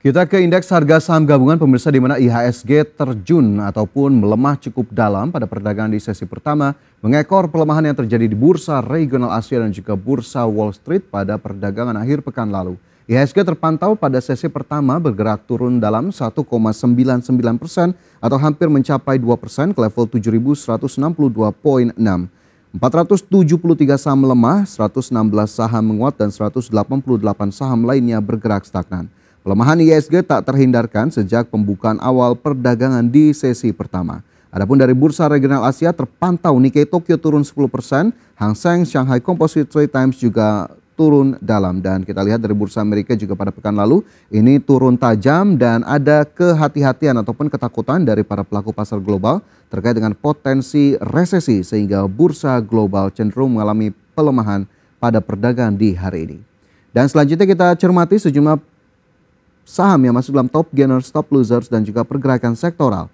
Kita ke indeks harga saham gabungan pemirsa di mana IHSG terjun ataupun melemah cukup dalam pada perdagangan di sesi pertama, mengekor pelemahan yang terjadi di bursa regional Asia dan juga bursa Wall Street pada perdagangan akhir pekan lalu. IHSG terpantau pada sesi pertama bergerak turun dalam 1,99 persen atau hampir mencapai 2 persen ke level 7.162.6. 473 saham melemah, 116 saham menguat dan 188 saham lainnya bergerak stagnan. Pelemahan ISG tak terhindarkan sejak pembukaan awal perdagangan di sesi pertama. Adapun dari bursa regional Asia terpantau Nikkei Tokyo turun 10%, Hang Seng Shanghai Composite Times juga turun dalam dan kita lihat dari bursa Amerika juga pada pekan lalu ini turun tajam dan ada kehati-hatian ataupun ketakutan dari para pelaku pasar global terkait dengan potensi resesi sehingga bursa global cenderung mengalami pelemahan pada perdagangan di hari ini. Dan selanjutnya kita cermati sejumlah saham yang masuk dalam top gainers, top losers, dan juga pergerakan sektoral.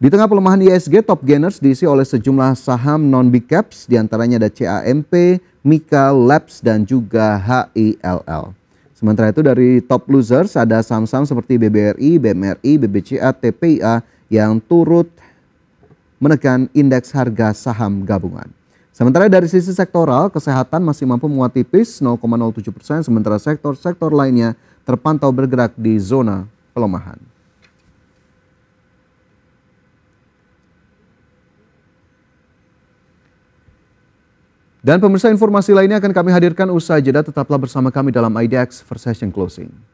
Di tengah pelemahan ISG, top gainers diisi oleh sejumlah saham non-big caps, diantaranya ada CAMP, Mika, Labs, dan juga HILL. Sementara itu dari top losers ada saham-saham seperti BBRI, BMRI, BBCA, TPIA yang turut menekan indeks harga saham gabungan. Sementara dari sisi sektoral, kesehatan masih mampu menguat tipis 0,07 persen, sementara sektor-sektor lainnya terpantau bergerak di zona pelemahan. Dan pemirsa informasi lainnya akan kami hadirkan usai jeda tetaplah bersama kami dalam IDX Session Closing.